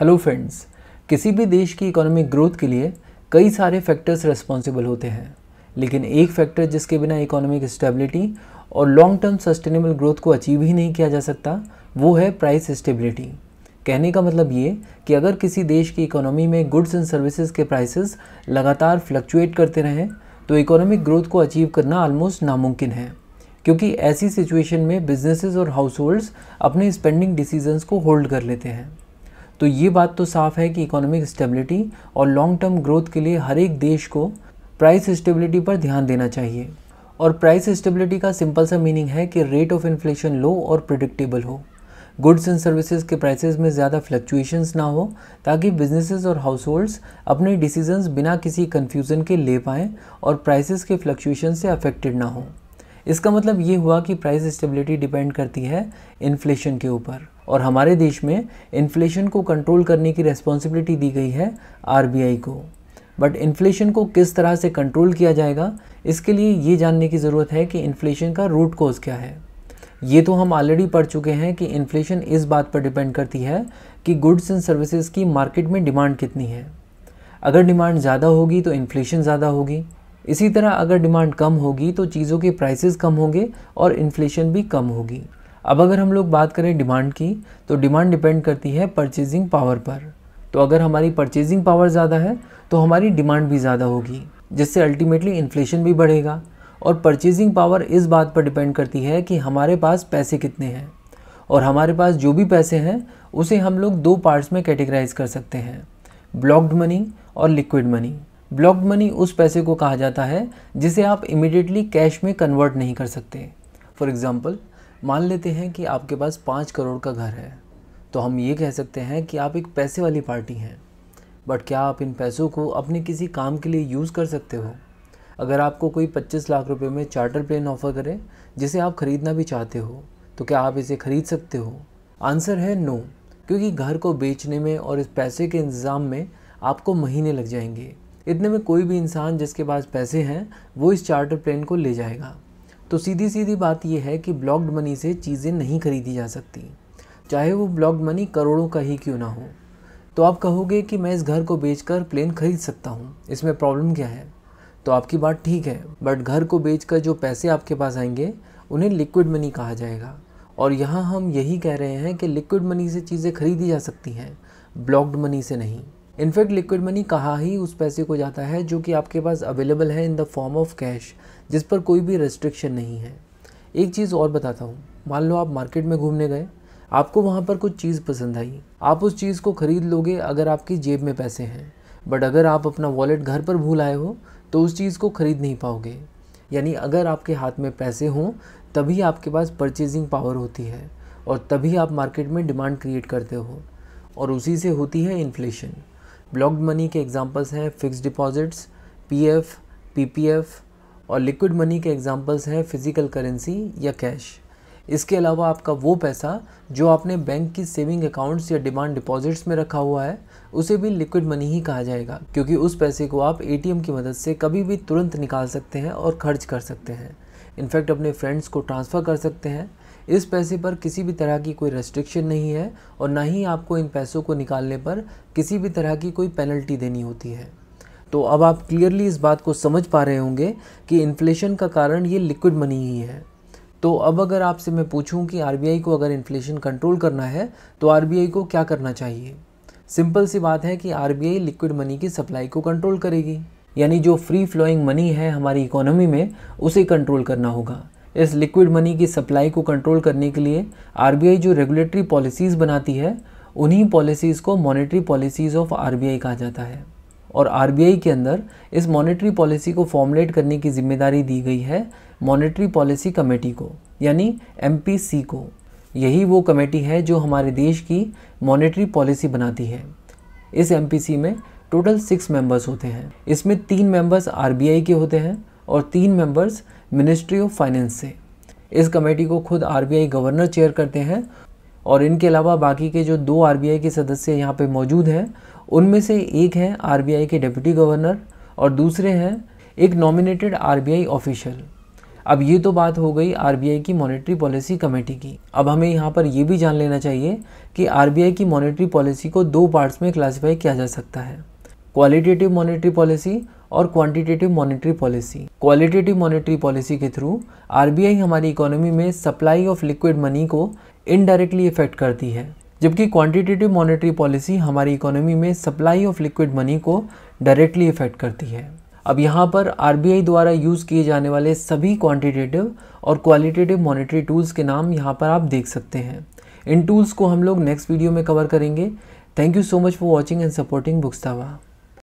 hello friends किसी भी देश की इकोनॉमिक ग्रोथ के लिए कई सारे फैक्टर्स रेस्पॉन्सिबल होते हैं लेकिन एक फैक्टर जिसके बिना इकोनॉमिक स्टेबिलिटी और लॉन्ग टर्म सस्टेनेबल ग्रोथ को अचीव ही नहीं किया जा सकता वो है प्राइस स्टेबिलिटी कहने का मतलब ये कि अगर किसी देश की इकोनॉमी में गुड्स एंड सर्विसेज के प्राइसेस लगातार फ्लक्चुएट करते रहें तो इकोनॉमिक ग्रोथ को अचीव करना ऑलमोस्ट नामुमकिन है क्योंकि ऐसी सिचुएशन में बिजनेसेस और हाउस अपने स्पेंडिंग डिसीजंस को होल्ड कर लेते हैं तो ये बात तो साफ है कि इकोनॉमिक स्टेबिलिटी और लॉन्ग टर्म ग्रोथ के लिए हर एक देश को प्राइस स्टेबिलिटी पर ध्यान देना चाहिए और प्राइस स्टेबिलिटी का सिंपल सा मीनिंग है कि रेट ऑफ इन्फ्लेशन लो और प्रिडिक्टेबल हो गुड्स एंड सर्विसेज के प्राइसेस में ज़्यादा फ्लक्चुएशंस ना हो ताकि बिजनेसेस और हाउस होल्ड्स अपने डिसीजंस बिना किसी कन्फ्यूज़न के ले पाएँ और प्राइसेस के फ्लक्चुएशन से अफेक्टेड ना हो इसका मतलब ये हुआ कि प्राइस स्टेबिलिटी डिपेंड करती है इन्फ्लेशन के ऊपर और हमारे देश में इन्फ्लेशन को कंट्रोल करने की रिस्पॉन्सिबिलिटी दी गई है आर को बट इन्फ्लेशन को किस तरह से कंट्रोल किया जाएगा इसके लिए ये जानने की ज़रूरत है कि इन्फ्लेशन का रूट कॉज क्या है ये तो हम ऑलरेडी पढ़ चुके हैं कि इन्फ्लेशन इस बात पर डिपेंड करती है कि गुड्स एंड सर्विसेज की मार्केट में डिमांड कितनी है अगर डिमांड ज़्यादा होगी तो इन्फ्लेशन ज़्यादा होगी इसी तरह अगर डिमांड कम होगी तो चीज़ों के प्राइसेस कम होंगे और इन्फ्लेशन भी कम होगी अब अगर हम लोग बात करें डिमांड की तो डिमांड डिपेंड करती है परचेजिंग पावर पर तो अगर हमारी परचेजिंग पावर ज़्यादा है तो हमारी डिमांड भी ज़्यादा होगी जिससे अल्टीमेटली इन्फ्लेशन भी बढ़ेगा और परचेजिंग पावर इस बात पर डिपेंड करती है कि हमारे पास पैसे कितने हैं और हमारे पास जो भी पैसे हैं उसे हम लोग दो पार्ट्स में कैटेगराइज कर सकते हैं ब्लॉक्ड मनी और लिक्विड मनी ब्लॉक्ड मनी उस पैसे को कहा जाता है जिसे आप इमिडिएटली कैश में कन्वर्ट नहीं कर सकते फॉर एग्ज़ाम्पल मान लेते हैं कि आपके पास पाँच करोड़ का घर है तो हम ये कह सकते हैं कि आप एक पैसे वाली पार्टी हैं बट क्या आप इन पैसों को अपने किसी काम के लिए यूज़ कर सकते हो अगर आपको कोई 25 लाख रुपए में चार्टर प्लेन ऑफ़र करे जिसे आप ख़रीदना भी चाहते हो तो क्या आप इसे ख़रीद सकते हो आंसर है नो क्योंकि घर को बेचने में और इस पैसे के इंतज़ाम में आपको महीने लग जाएंगे इतने में कोई भी इंसान जिसके पास पैसे हैं वो इस चार्टर प्लेन को ले जाएगा तो सीधी सीधी बात यह है कि ब्लॉक्ड मनी से चीज़ें नहीं खरीदी जा सकती चाहे वो ब्लॉक्ड मनी करोड़ों का ही क्यों ना हो तो आप कहोगे कि मैं इस घर को बेचकर प्लेन खरीद सकता हूँ इसमें प्रॉब्लम क्या है तो आपकी बात ठीक है बट घर को बेचकर जो पैसे आपके पास आएंगे उन्हें लिक्विड मनी कहा जाएगा और यहाँ हम यही कह रहे हैं कि लिक्विड मनी से चीज़ें खरीदी जा सकती हैं ब्लॉक्ड मनी से नहीं इनफैक्ट लिक्विड मनी कहा ही उस पैसे को जाता है जो कि आपके पास अवेलेबल है in the form of cash जिस पर कोई भी रेस्ट्रिक्शन नहीं है एक चीज़ और बताता हूँ मान लो आप मार्केट में घूमने गए आपको वहाँ पर कुछ चीज़ पसंद आई आप उस चीज़ को ख़रीद लोगे अगर आपकी जेब में पैसे हैं बट अगर आप अपना वॉलेट घर पर भूल आए हो तो उस चीज़ को ख़रीद नहीं पाओगे यानी अगर आपके हाथ में पैसे हों तभी आपके पास परचेजिंग पावर होती है और तभी आप मार्केट में डिमांड क्रिएट करते हो और उसी से होती है इन्फ्लेशन ब्लॉक्ड मनी के एग्जांपल्स हैं फिक्स डिपॉजिट्स पीएफ पीपीएफ और लिक्विड मनी के एग्जांपल्स हैं फिजिकल करेंसी या कैश इसके अलावा आपका वो पैसा जो आपने बैंक की सेविंग अकाउंट्स या डिमांड डिपॉजिट्स में रखा हुआ है उसे भी लिक्विड मनी ही कहा जाएगा क्योंकि उस पैसे को आप एटीएम की मदद से कभी भी तुरंत निकाल सकते हैं और खर्च कर सकते हैं इनफैक्ट अपने फ्रेंड्स को ट्रांसफ़र कर सकते हैं इस पैसे पर किसी भी तरह की कोई रेस्ट्रिक्शन नहीं है और ना ही आपको इन पैसों को निकालने पर किसी भी तरह की कोई पेनल्टी देनी होती है तो अब आप क्लियरली इस बात को समझ पा रहे होंगे कि इन्फ्लेशन का कारण ये लिक्विड मनी ही है तो अब अगर आपसे मैं पूछूं कि आर को अगर इन्फ्लेशन कंट्रोल करना है तो आर को क्या करना चाहिए सिंपल सी बात है कि आर लिक्विड मनी की सप्लाई को कंट्रोल करेगी यानी जो फ्री फ्लोइंग मनी है हमारी इकोनॉमी में उसे कंट्रोल करना होगा इस लिक्विड मनी की सप्लाई को कंट्रोल करने के लिए आर जो रेगुलेटरी पॉलिसीज़ बनाती है उन्हीं पॉलिसीज़ को मॉनेटरी पॉलिसीज़ ऑफ आर कहा जाता है और आर के अंदर इस मॉनेटरी पॉलिसी को फॉर्मुलेट करने की जिम्मेदारी दी गई है मॉनेटरी पॉलिसी कमेटी को यानी एम को यही वो कमेटी है जो हमारे देश की मॉनेटरी पॉलिसी बनाती है इस एम में टोटल सिक्स मेंबर्स होते हैं इसमें तीन मेंबर्स आरबीआई के होते हैं और तीन मेंबर्स मिनिस्ट्री ऑफ फाइनेंस से इस कमेटी को खुद आरबीआई गवर्नर चेयर करते हैं और इनके अलावा बाकी के जो दो आरबीआई के सदस्य यहाँ पे मौजूद हैं उनमें से एक हैं आरबीआई के डिप्टी गवर्नर और दूसरे हैं एक नॉमिनेटेड आरबीआई ऑफिशियल अब ये तो बात हो गई आरबीआई की मॉनेटरी पॉलिसी कमेटी की अब हमें यहाँ पर यह भी जान लेना चाहिए कि आरबीआई की मॉनेटरी पॉलिसी को दो पार्ट्स में क्लासिफाई किया जा सकता है क्वालिटेटिव मॉनेटरी पॉलिसी और quantitative monetary policy qualitative monetary policy के थ्रू आरबीआई हमारी इकोनॉमी में सप्लाई ऑफ लिक्विड मनी को इनडायरेक्टली इफेक्ट करती है जबकि क्वांटिटेटिव मॉनेटरी पॉलिसी हमारी इकोनॉमी में सप्लाई ऑफ लिक्विड मनी को डायरेक्टली इफेक्ट करती है अब यहाँ पर आर द्वारा यूज़ किए जाने वाले सभी क्वांटिटेटिव और क्वालिटेटिव मॉनेटरी टूल्स के नाम यहाँ पर आप देख सकते हैं इन टूल्स को हम लोग नेक्स्ट वीडियो में कवर करेंगे thank you so much for watching and supporting बुक्सतावा